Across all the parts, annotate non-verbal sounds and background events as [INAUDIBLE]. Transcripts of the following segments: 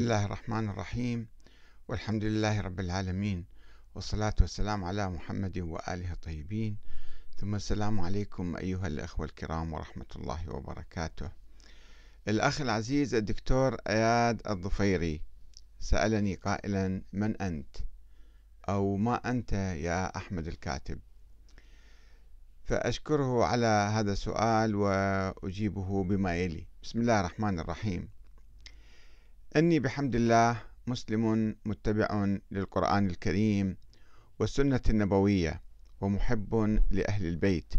بسم الله الرحمن الرحيم والحمد لله رب العالمين والصلاة والسلام على محمد وآله الطيبين ثم السلام عليكم أيها الأخوة الكرام ورحمة الله وبركاته الأخ العزيز الدكتور أياد الضفيري سألني قائلا من أنت أو ما أنت يا أحمد الكاتب فأشكره على هذا السؤال وأجيبه بما يلي بسم الله الرحمن الرحيم أني بحمد الله مسلم متبع للقرآن الكريم والسنة النبوية ومحب لأهل البيت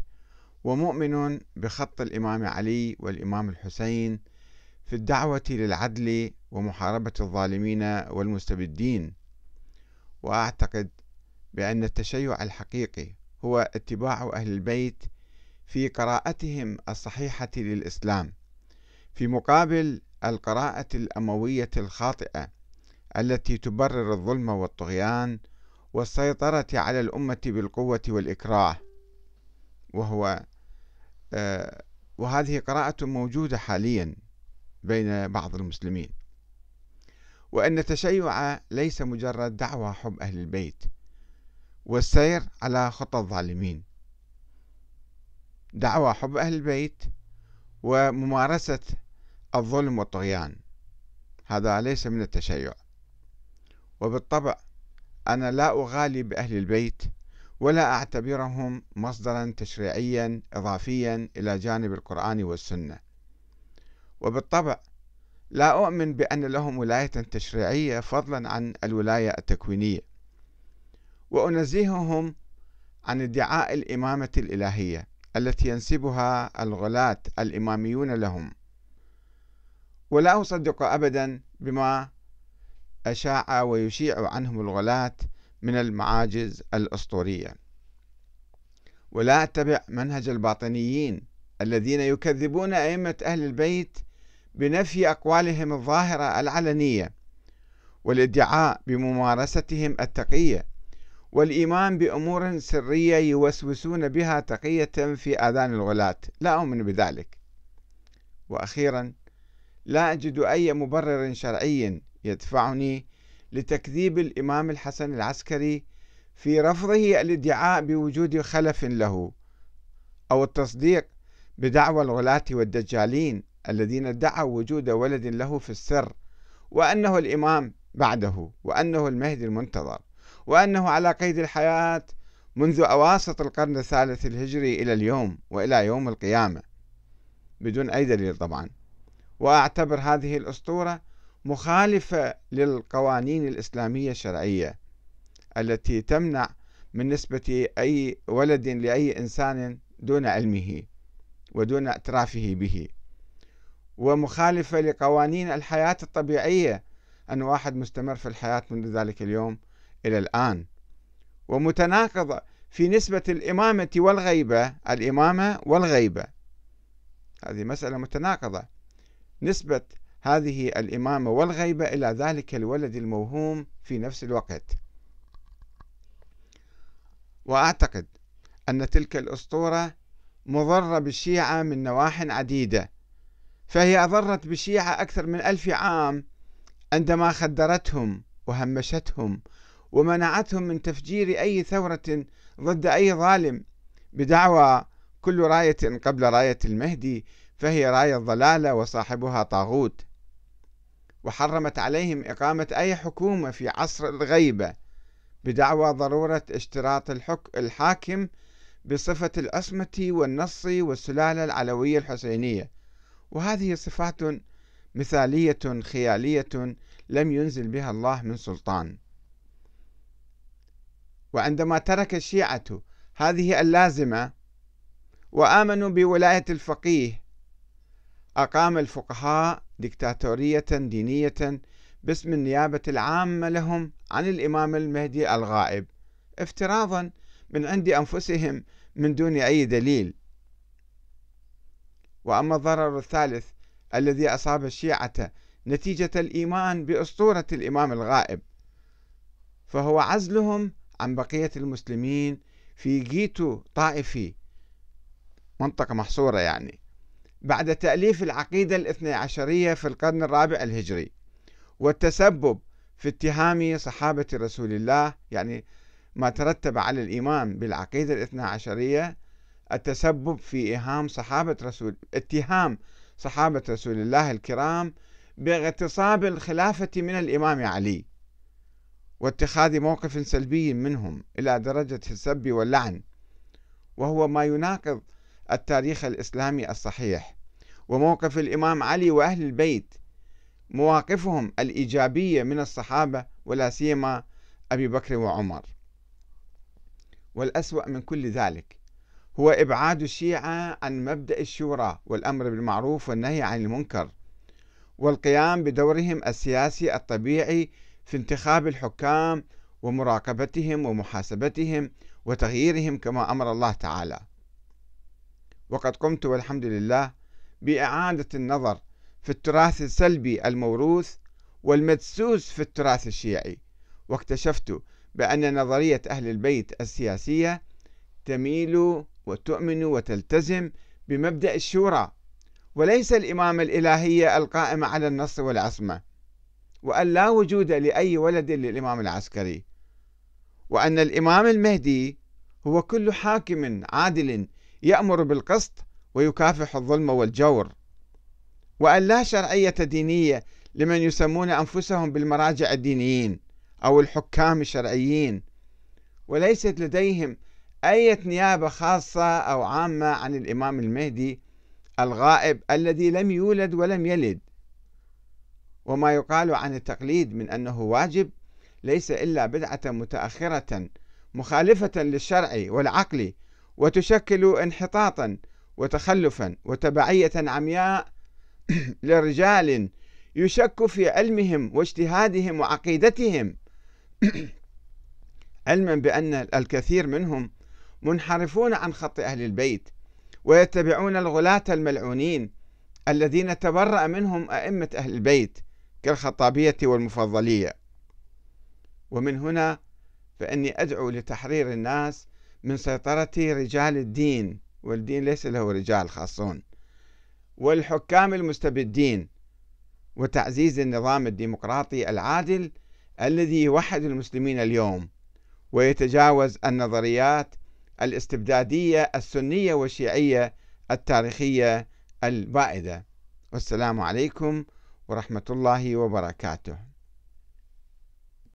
ومؤمن بخط الإمام علي والإمام الحسين في الدعوة للعدل ومحاربة الظالمين والمستبدين وأعتقد بأن التشيع الحقيقي هو اتباع أهل البيت في قراءتهم الصحيحة للإسلام في مقابل القراءة الأموية الخاطئة التي تبرر الظلم والطغيان والسيطرة على الأمة بالقوة والإكراه وهو آه، وهذه قراءة موجودة حاليا بين بعض المسلمين وأن التشيع ليس مجرد دعوة حب أهل البيت والسير على خطى الظالمين دعوة حب أهل البيت وممارسة الظلم والطغيان هذا ليس من التشيع وبالطبع أنا لا أغالي بأهل البيت ولا أعتبرهم مصدرا تشريعيا إضافيا إلى جانب القرآن والسنة وبالطبع لا أؤمن بأن لهم ولاية تشريعية فضلا عن الولاية التكوينية وأنزههم عن ادعاء الإمامة الإلهية التي ينسبها الغلاة الإماميون لهم ولا أصدق أبدا بما أشاع ويشيع عنهم الغلاة من المعاجز الأسطورية ولا أتبع منهج الباطنيين الذين يكذبون أئمة أهل البيت بنفي أقوالهم الظاهرة العلنية والادعاء بممارستهم التقية والإيمان بأمور سرية يوسوسون بها تقية في آذان الغلاة لا أؤمن بذلك وأخيرا لا أجد أي مبرر شرعي يدفعني لتكذيب الإمام الحسن العسكري في رفضه الادعاء بوجود خلف له أو التصديق بدعوى الغلاة والدجالين الذين ادعوا وجود ولد له في السر وأنه الإمام بعده وأنه المهدي المنتظر وأنه على قيد الحياة منذ أواسط القرن الثالث الهجري إلى اليوم وإلى يوم القيامة بدون أي دليل طبعاً وأعتبر هذه الأسطورة مخالفة للقوانين الإسلامية الشرعية التي تمنع من نسبة أي ولد لأي إنسان دون علمه ودون اعترافه به ومخالفة لقوانين الحياة الطبيعية أن واحد مستمر في الحياة منذ ذلك اليوم إلى الآن ومتناقضة في نسبة الإمامة والغيبة الإمامة والغيبة هذه مسألة متناقضة نسبة هذه الإمامة والغيبة إلى ذلك الولد الموهوم في نفس الوقت وأعتقد أن تلك الأسطورة مضرة بالشيعة من نواح عديدة فهي أضرت بالشيعة أكثر من ألف عام عندما خدرتهم وهمشتهم ومنعتهم من تفجير أي ثورة ضد أي ظالم بدعوى كل راية قبل راية المهدي فهي راية ضلالة وصاحبها طاغوت وحرمت عليهم إقامة أي حكومة في عصر الغيبة بدعوى ضرورة اشتراط الحك الحاكم بصفة العصمة والنص والسلالة العلوية الحسينية وهذه صفات مثالية خيالية لم ينزل بها الله من سلطان وعندما ترك الشيعة هذه اللازمة وآمنوا بولاية الفقيه أقام الفقهاء دكتاتورية دينية باسم النيابة العامة لهم عن الإمام المهدي الغائب افتراضا من عند أنفسهم من دون أي دليل وأما الضرر الثالث الذي أصاب الشيعة نتيجة الإيمان بأسطورة الإمام الغائب فهو عزلهم عن بقية المسلمين في جيتو طائفي منطقة محصورة يعني بعد تأليف العقيدة الاثنى عشرية في القرن الرابع الهجري والتسبب في اتهام صحابة رسول الله يعني ما ترتب على الإمام بالعقيدة الاثنى عشرية التسبب في إهام صحابة رسول اتهام صحابة رسول الله الكرام باغتصاب الخلافة من الإمام علي واتخاذ موقف سلبي منهم إلى درجة السب واللعن وهو ما يناقض التاريخ الإسلامي الصحيح وموقف الإمام علي وأهل البيت مواقفهم الإيجابية من الصحابة ولا سيما أبي بكر وعمر والأسوأ من كل ذلك هو إبعاد الشيعة عن مبدأ الشورى والأمر بالمعروف والنهي عن المنكر والقيام بدورهم السياسي الطبيعي في انتخاب الحكام ومراقبتهم ومحاسبتهم وتغييرهم كما أمر الله تعالى وقد قمت والحمد لله بإعادة النظر في التراث السلبي الموروث والمدسوس في التراث الشيعي واكتشفت بأن نظرية أهل البيت السياسية تميل وتؤمن وتلتزم بمبدأ الشورى وليس الإمامة الإلهية القائمة على النص والعصمة وأن لا وجود لأي ولد للإمام العسكري وأن الإمام المهدي هو كل حاكم عادل يأمر بالقسط ويكافح الظلم والجور وأن لا شرعية دينية لمن يسمون أنفسهم بالمراجع الدينيين أو الحكام الشرعيين وليست لديهم أي نيابة خاصة أو عامة عن الإمام المهدي الغائب الذي لم يولد ولم يلد وما يقال عن التقليد من أنه واجب ليس إلا بدعة متأخرة مخالفة للشرع والعقل وتشكل انحطاطا وتخلفا وتبعية عمياء [CLEARS THROAT] لرجال يشك في علمهم واجتهادهم وعقيدتهم [CLEARS THROAT] علما بأن الكثير منهم منحرفون عن خط أهل البيت ويتبعون الغلاة الملعونين الذين تبرأ منهم أئمة أهل البيت كالخطابية والمفضلية ومن هنا فإني أدعو لتحرير الناس من سيطرة رجال الدين والدين ليس له رجال خاصون والحكام المستبدين وتعزيز النظام الديمقراطي العادل الذي يوحد المسلمين اليوم ويتجاوز النظريات الاستبدادية السنية والشيعية التاريخية البائدة والسلام عليكم ورحمة الله وبركاته